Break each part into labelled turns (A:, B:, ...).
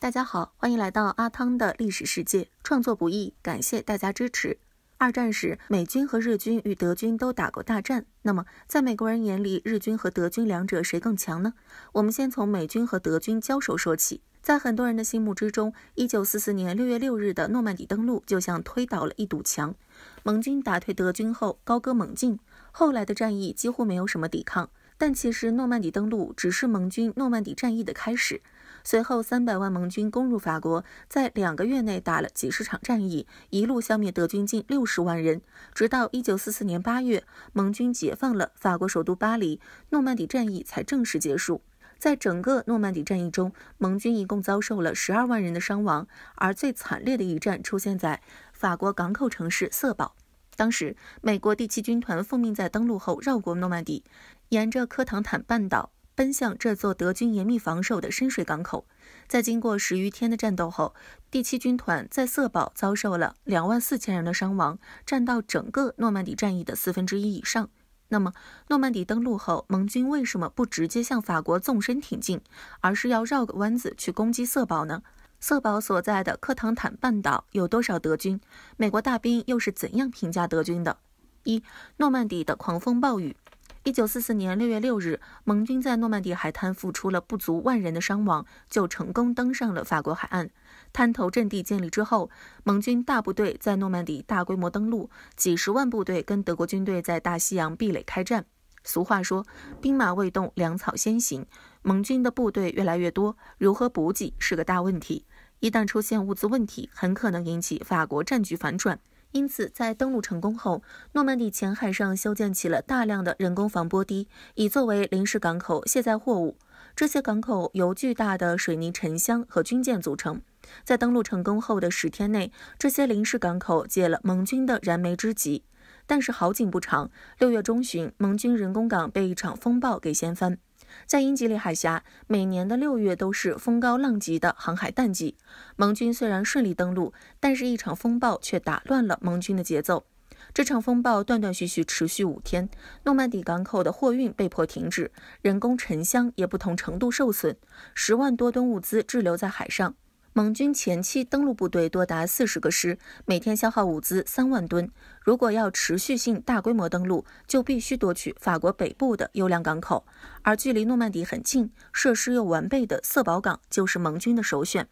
A: 大家好，欢迎来到阿汤的历史世界。创作不易，感谢大家支持。二战时，美军和日军与德军都打过大战。那么，在美国人眼里，日军和德军两者谁更强呢？我们先从美军和德军交手说起。在很多人的心目之中一九四四年六月六日的诺曼底登陆就像推倒了一堵墙，盟军打退德军后高歌猛进，后来的战役几乎没有什么抵抗。但其实，诺曼底登陆只是盟军诺曼底战役的开始。随后，三百万盟军攻入法国，在两个月内打了几十场战役，一路消灭德军近六十万人。直到一九四四年八月，盟军解放了法国首都巴黎，诺曼底战役才正式结束。在整个诺曼底战役中，盟军一共遭受了十二万人的伤亡，而最惨烈的一战出现在法国港口城市色堡。当时，美国第七军团奉命在登陆后绕过诺曼底，沿着科唐坦半岛。奔向这座德军严密防守的深水港口，在经过十余天的战斗后，第七军团在色堡遭受了两万四千人的伤亡，占到整个诺曼底战役的四分之一以上。那么，诺曼底登陆后，盟军为什么不直接向法国纵深挺进，而是要绕个弯子去攻击色堡呢？色堡所在的克唐坦半岛有多少德军？美国大兵又是怎样评价德军的？一、诺曼底的狂风暴雨。一九四四年六月六日，盟军在诺曼底海滩付出了不足万人的伤亡，就成功登上了法国海岸。滩头阵地建立之后，盟军大部队在诺曼底大规模登陆，几十万部队跟德国军队在大西洋壁垒开战。俗话说，兵马未动，粮草先行。盟军的部队越来越多，如何补给是个大问题。一旦出现物资问题，很可能引起法国战局反转。因此，在登陆成功后，诺曼底前海上修建起了大量的人工防波堤，以作为临时港口卸载货物。这些港口由巨大的水泥沉箱和军舰组成。在登陆成功后的十天内，这些临时港口解了盟军的燃眉之急。但是好景不长，六月中旬，盟军人工港被一场风暴给掀翻。在英吉利海峡，每年的六月都是风高浪急的航海淡季。盟军虽然顺利登陆，但是一场风暴却打乱了盟军的节奏。这场风暴断断续续持续五天，诺曼底港口的货运被迫停止，人工沉箱也不同程度受损，十万多吨物资滞留在海上。盟军前期登陆部队多达四十个师，每天消耗物资三万吨。如果要持续性大规模登陆，就必须夺取法国北部的优良港口，而距离诺曼底很近、设施又完备的色堡港就是盟军的首选。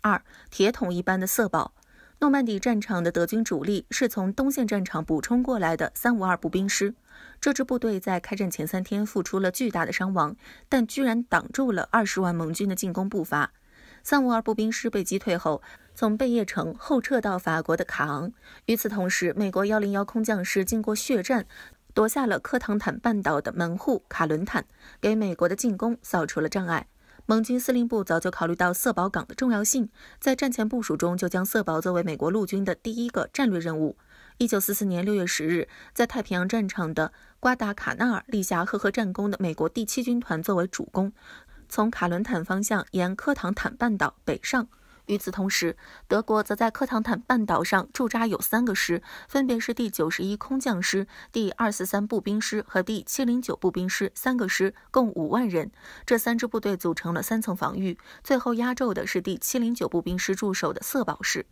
A: 二铁桶一般的色堡。诺曼底战场的德军主力是从东线战场补充过来的三五二步兵师，这支部队在开战前三天付出了巨大的伤亡，但居然挡住了二十万盟军的进攻步伐。三五二步兵师被击退后，从贝叶城后撤到法国的卡昂。与此同时，美国幺零幺空降师经过血战，夺下了科唐坦半岛的门户卡伦坦，给美国的进攻扫除了障碍。盟军司令部早就考虑到色保港的重要性，在战前部署中就将色保作为美国陆军的第一个战略任务。一九四四年六月十日，在太平洋战场的瓜达卡纳尔立下赫赫战功的美国第七军团作为主攻。从卡伦坦方向沿科唐坦半岛北上。与此同时，德国则在科唐坦半岛上驻扎有三个师，分别是第91空降师、第243步兵师和第709步兵师，三个师共五万人。这三支部队组成了三层防御。最后压轴的是第709步兵师驻守的色堡市。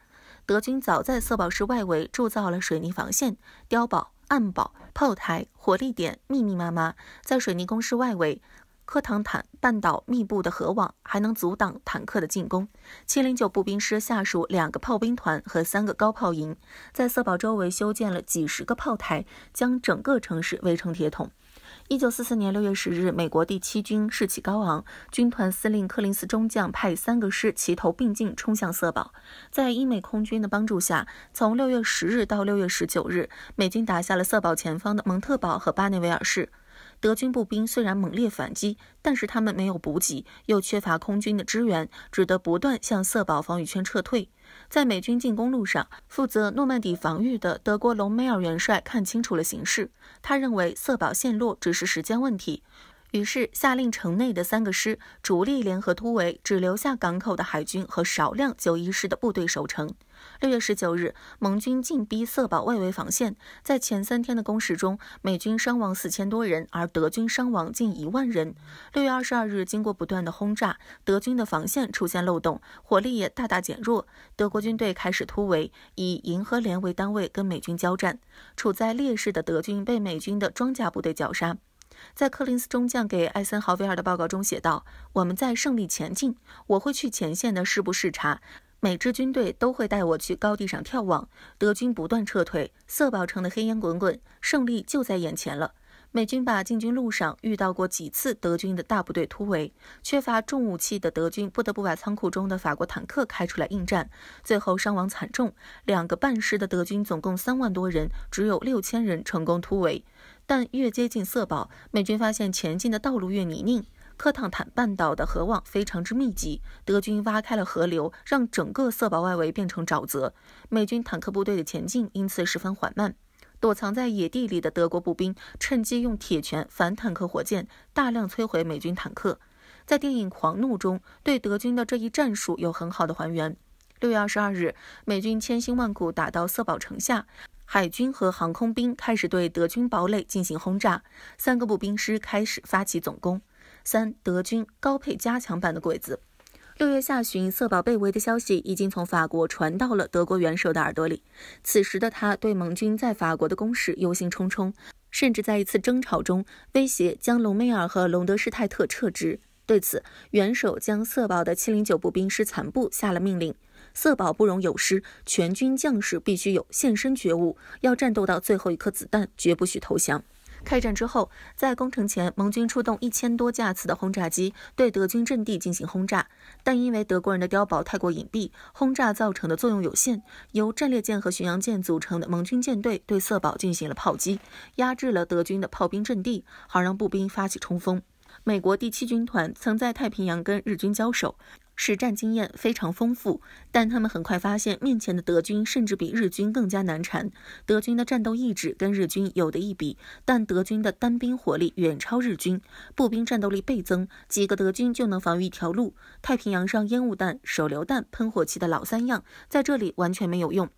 A: 德军早在色堡市外围铸造了水泥防线、碉堡、暗堡、炮台、火力点，密密麻麻。在水泥工事外围。科唐坦半岛密布的河网还能阻挡坦克的进攻。709步兵师下属两个炮兵团和三个高炮营，在色堡周围修建了几十个炮台，将整个城市围成铁桶。1944年6月10日，美国第七军士气高昂，军团司令柯林斯中将派三个师齐头并进冲向色堡。在英美空军的帮助下，从6月10日到6月19日，美军打下了色堡前方的蒙特堡和巴内维尔市。德军步兵虽然猛烈反击，但是他们没有补给，又缺乏空军的支援，只得不断向色堡防御圈撤退。在美军进攻路上，负责诺曼底防御的德国隆美尔元帅看清楚了形势，他认为色堡陷落只是时间问题，于是下令城内的三个师主力联合突围，只留下港口的海军和少量九一师的部队守城。六月十九日，盟军进逼色保外围防线。在前三天的攻势中，美军伤亡四千多人，而德军伤亡近一万人。六月二十二日，经过不断的轰炸，德军的防线出现漏洞，火力也大大减弱。德国军队开始突围，以银河连为单位跟美军交战。处在劣势的德军被美军的装甲部队绞杀。在柯林斯中将给艾森豪威尔的报告中写道：“我们在胜利前进，我会去前线的师部视察。”每支军队都会带我去高地上眺望。德军不断撤退，色保城的黑烟滚滚，胜利就在眼前了。美军把进军路上遇到过几次德军的大部队突围，缺乏重武器的德军不得不把仓库中的法国坦克开出来应战，最后伤亡惨重。两个半师的德军总共三万多人，只有六千人成功突围。但越接近色保，美军发现前进的道路越泥泞。科特坦半岛的河网非常之密集，德军挖开了河流，让整个色保外围变成沼泽。美军坦克部队的前进因此十分缓慢。躲藏在野地里的德国步兵趁机用铁拳反坦克火箭大量摧毁美军坦克。在电影《狂怒》中，对德军的这一战术有很好的还原。六月二十二日，美军千辛万苦打到色保城下，海军和航空兵开始对德军堡垒进行轰炸，三个步兵师开始发起总攻。三德军高配加强版的鬼子。六月下旬，色宝被围的消息已经从法国传到了德国元首的耳朵里。此时的他对盟军在法国的攻势忧心忡忡，甚至在一次争吵中威胁将隆美尔和隆德施泰特撤职。对此，元首将色宝的七零九步兵师残部下了命令：色宝不容有失，全军将士必须有献身觉悟，要战斗到最后一颗子弹，绝不许投降。开战之后，在攻城前，盟军出动一千多架次的轰炸机对德军阵地进行轰炸，但因为德国人的碉堡太过隐蔽，轰炸造成的作用有限。由战列舰和巡洋舰组成的盟军舰队对色堡进行了炮击，压制了德军的炮兵阵地，好让步兵发起冲锋。美国第七军团曾在太平洋跟日军交手，实战经验非常丰富。但他们很快发现，面前的德军甚至比日军更加难缠。德军的战斗意志跟日军有的一比，但德军的单兵火力远超日军，步兵战斗力倍增，几个德军就能防御一条路。太平洋上烟雾弹、手榴弹、喷火器的老三样在这里完全没有用。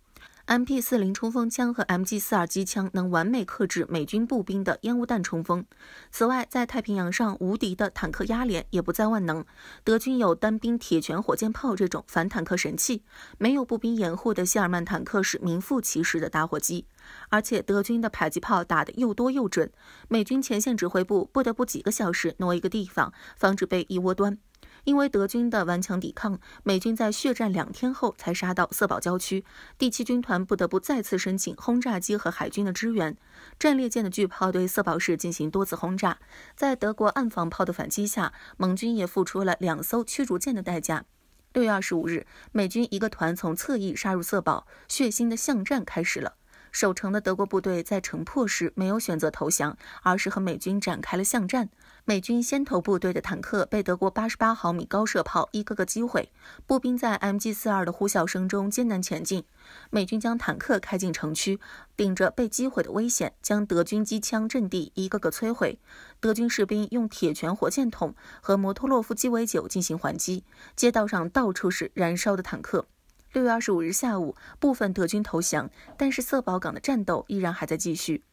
A: M P 四零冲锋枪和 M G 四二机枪能完美克制美军步兵的烟雾弹冲锋。此外，在太平洋上无敌的坦克压连也不再万能。德军有单兵铁拳火箭炮这种反坦克神器，没有步兵掩护的谢尔曼坦克是名副其实的打火机。而且，德军的迫击炮打得又多又准，美军前线指挥部不得不几个小时挪一个地方，防止被一窝端。因为德军的顽强抵抗，美军在血战两天后才杀到色保郊区。第七军团不得不再次申请轰炸机和海军的支援，战列舰的巨炮对色保市进行多次轰炸。在德国岸防炮的反击下，盟军也付出了两艘驱逐舰的代价。六月二十五日，美军一个团从侧翼杀入色保，血腥的巷战开始了。守城的德国部队在城破时没有选择投降，而是和美军展开了巷战。美军先头部队的坦克被德国88毫米高射炮一个个击毁，步兵在 MG42 的呼啸声中艰难前进。美军将坦克开进城区，顶着被击毁的危险，将德军机枪阵地一个个摧毁。德军士兵用铁拳火箭筒和摩托洛夫鸡尾酒进行还击，街道上到处是燃烧的坦克。六月二十五日下午，部分德军投降，但是色保港的战斗依然还在继续。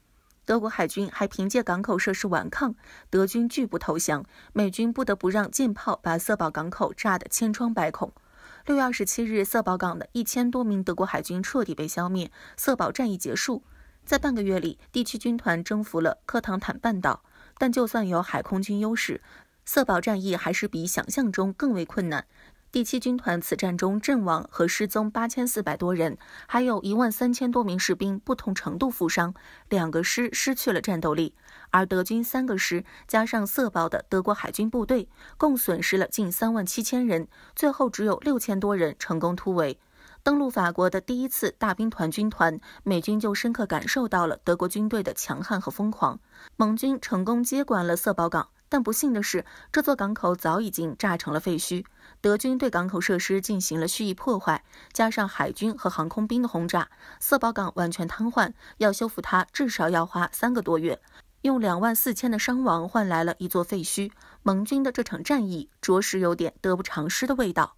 A: 德国海军还凭借港口设施顽抗，德军拒不投降，美军不得不让舰炮把色保港口炸得千疮百孔。六月二十七日，色保港的一千多名德国海军彻底被消灭，色保战役结束。在半个月里，地区军团征服了克唐坦半岛，但就算有海空军优势，色保战役还是比想象中更为困难。第七军团此战中阵亡和失踪八千四百多人，还有一万三千多名士兵不同程度负伤，两个师失去了战斗力。而德军三个师加上色堡的德国海军部队，共损失了近三万七千人，最后只有六千多人成功突围。登陆法国的第一次大兵团军团，美军就深刻感受到了德国军队的强悍和疯狂。盟军成功接管了色保港，但不幸的是，这座港口早已经炸成了废墟。德军对港口设施进行了蓄意破坏，加上海军和航空兵的轰炸，色宝港完全瘫痪。要修复它，至少要花三个多月。用两万四千的伤亡换来了一座废墟，盟军的这场战役着实有点得不偿失的味道。